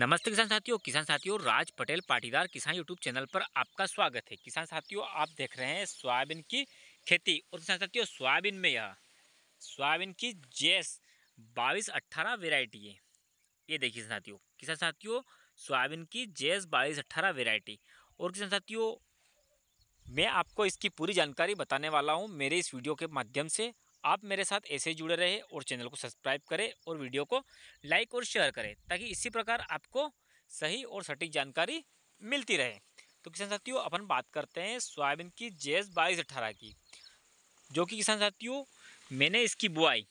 नमस्ते किसान साथियों किसान साथियों राज पटेल पाटीदार किसान यूट्यूब चैनल पर आपका स्वागत है किसान साथियों आप देख रहे हैं सोयाबीन की खेती और किसान साथियों सोयाबीन में यह सोयाबीन की जेस बाईस अट्ठारह वेराइटी है ये देखिए किसान साथियों किसान साथियों सोयाबीन की जेस बाईस अट्ठारह वेराइटी और किसान साथियों मैं आपको इसकी पूरी जानकारी बताने वाला हूँ मेरे इस वीडियो के माध्यम से आप मेरे साथ ऐसे जुड़े रहे और चैनल को सब्सक्राइब करें और वीडियो को लाइक और शेयर करें ताकि इसी प्रकार आपको सही और सटीक जानकारी मिलती रहे तो किसान साथियों अपन बात करते हैं सोयाबीन की जेस बाईस अट्ठारह की जो कि किसान साथियों मैंने इसकी बुआई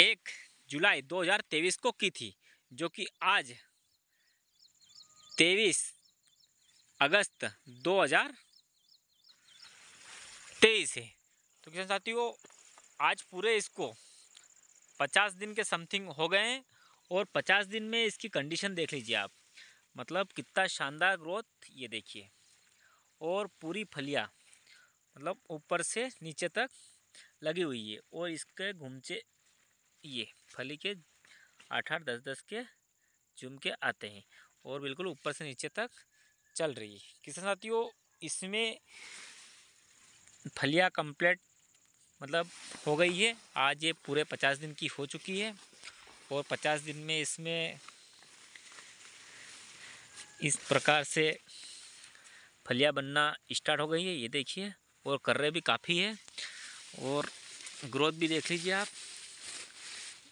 एक जुलाई 2023 को की थी जो कि आज तेईस अगस्त हज़ार तेईस है तो किसान साथियों आज पूरे इसको पचास दिन के समथिंग हो गए हैं और पचास दिन में इसकी कंडीशन देख लीजिए आप मतलब कितना शानदार ग्रोथ ये देखिए और पूरी फलिया मतलब ऊपर से नीचे तक लगी हुई है और इसके घुमचे ये फली के आठ आठ दस दस के चुम के आते हैं और बिल्कुल ऊपर से नीचे तक चल रही है किसान साथियों इसमें फलियाँ कंप्लीट मतलब हो गई है आज ये पूरे पचास दिन की हो चुकी है और पचास दिन में इसमें इस प्रकार से फलियाँ बनना स्टार्ट हो गई है ये देखिए और कर्रे भी काफ़ी है और ग्रोथ भी देख लीजिए आप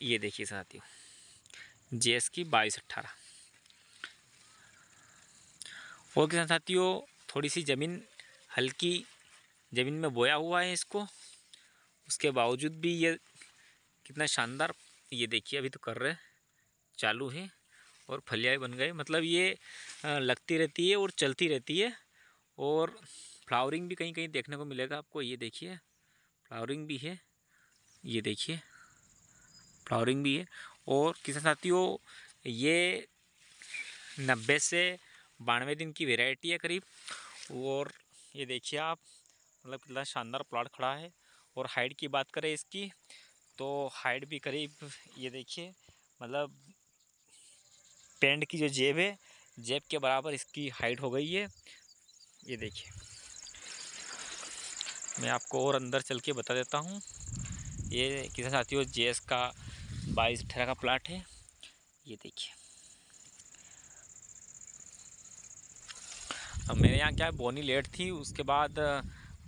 ये देखिए साथियों जे की बाईस अट्ठारह और किसान साथियों थोड़ी सी ज़मीन हल्की ज़मीन में बोया हुआ है इसको उसके बावजूद भी ये कितना शानदार ये देखिए अभी तो कर रहे चालू है और फलियाँ बन गए मतलब ये लगती रहती है और चलती रहती है और फ्लावरिंग भी कहीं कहीं देखने को मिलेगा आपको ये देखिए फ्लावरिंग भी है ये देखिए फ्लावरिंग भी है और किसान साथियों ये नब्बे से बानवे दिन की वेराइटी है करीब और ये देखिए आप मतलब कितना शानदार प्लाट खड़ा है और हाइट की बात करें इसकी तो हाइट भी करीब ये देखिए मतलब पेंट की जो जेब है जेब के बराबर इसकी हाइट हो गई है ये देखिए मैं आपको और अंदर चल के बता देता हूँ ये किसान साथियों जे एस का बाईस अठारह का प्लाट है ये देखिए अब मेरे यहाँ क्या बोनी लेट थी उसके बाद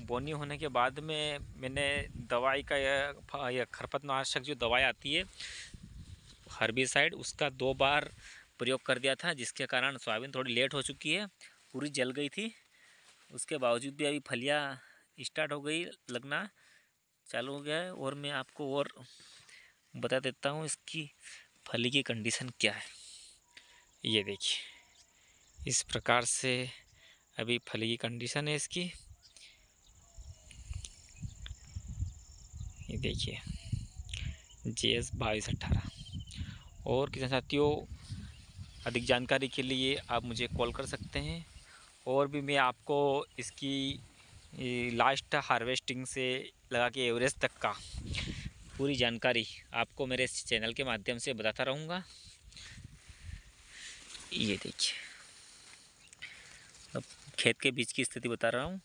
बोनी होने के बाद में मैंने दवाई का यह, खरपतनाशक जो दवाई आती है हर्बिसाइड उसका दो बार प्रयोग कर दिया था जिसके कारण सोयाबीन थोड़ी लेट हो चुकी है पूरी जल गई थी उसके बावजूद भी अभी फलियाँ स्टार्ट हो गई लगना चालू हो गया है और मैं आपको और बता देता हूँ इसकी फली की कंडीशन क्या है ये देखिए इस प्रकार से अभी फली की कंडीशन है इसकी ये देखिए जे एस बाईस अट्ठारह और किसान साथियों अधिक जानकारी के लिए आप मुझे कॉल कर सकते हैं और भी मैं आपको इसकी लास्ट हार्वेस्टिंग से लगा के एवरेज तक का पूरी जानकारी आपको मेरे इस चैनल के माध्यम से बताता रहूँगा ये देखिए अब खेत के बीच की स्थिति बता रहा हूँ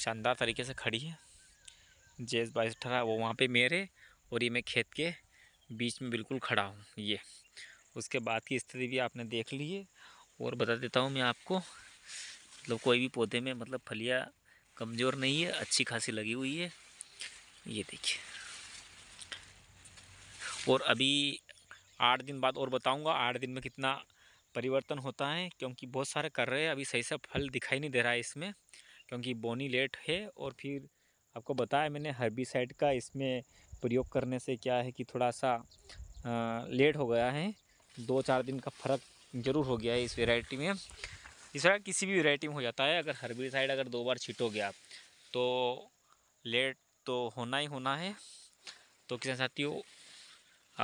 शानदार तरीके से खड़ी है जेस बाईस अठारह वो वहाँ पे मेरे और ये मैं खेत के बीच में बिल्कुल खड़ा हूँ ये उसके बाद की स्थिति भी आपने देख ली है और बता देता हूँ मैं आपको मतलब कोई भी पौधे में मतलब फलियाँ कमज़ोर नहीं है अच्छी खासी लगी हुई है ये देखिए और अभी आठ दिन बाद और बताऊँगा आठ दिन में कितना परिवर्तन होता है क्योंकि बहुत सारे कर रहे हैं अभी सही से फल दिखाई नहीं दे रहा है इसमें क्योंकि बोनी लेट है और फिर आपको बताया मैंने हर्बिसाइड का इसमें प्रयोग करने से क्या है कि थोड़ा सा आ, लेट हो गया है दो चार दिन का फ़र्क ज़रूर हो गया है इस वेराइटी में इस तरह किसी भी वेराइटी में हो जाता है अगर हर्बिसाइड अगर दो बार छिटोगे आप तो लेट तो होना ही होना है तो किसान साथियों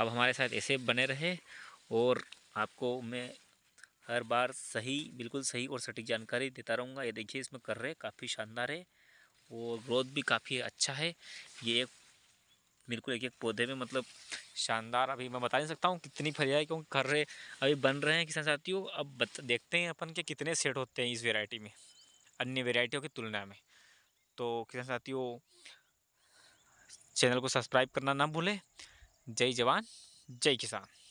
आप हमारे साथ ऐसे बने रहे और आपको मैं हर बार सही बिल्कुल सही और सटीक जानकारी देता रहूँगा ये देखिए इसमें कर रहे काफ़ी शानदार है वो ग्रोथ भी काफ़ी अच्छा है ये एक बिल्कुल एक एक पौधे में मतलब शानदार अभी मैं बता नहीं सकता हूँ कितनी फलियाँ है क्योंकि कर रहे अभी बन रहे हैं किसान साथियों अब बत, देखते हैं अपन के कितने सेट होते हैं इस वेराइटी में अन्य वेराइटियों की तुलना में तो किसान साथियों चैनल को सब्सक्राइब करना ना भूलें जय जवान जय किसान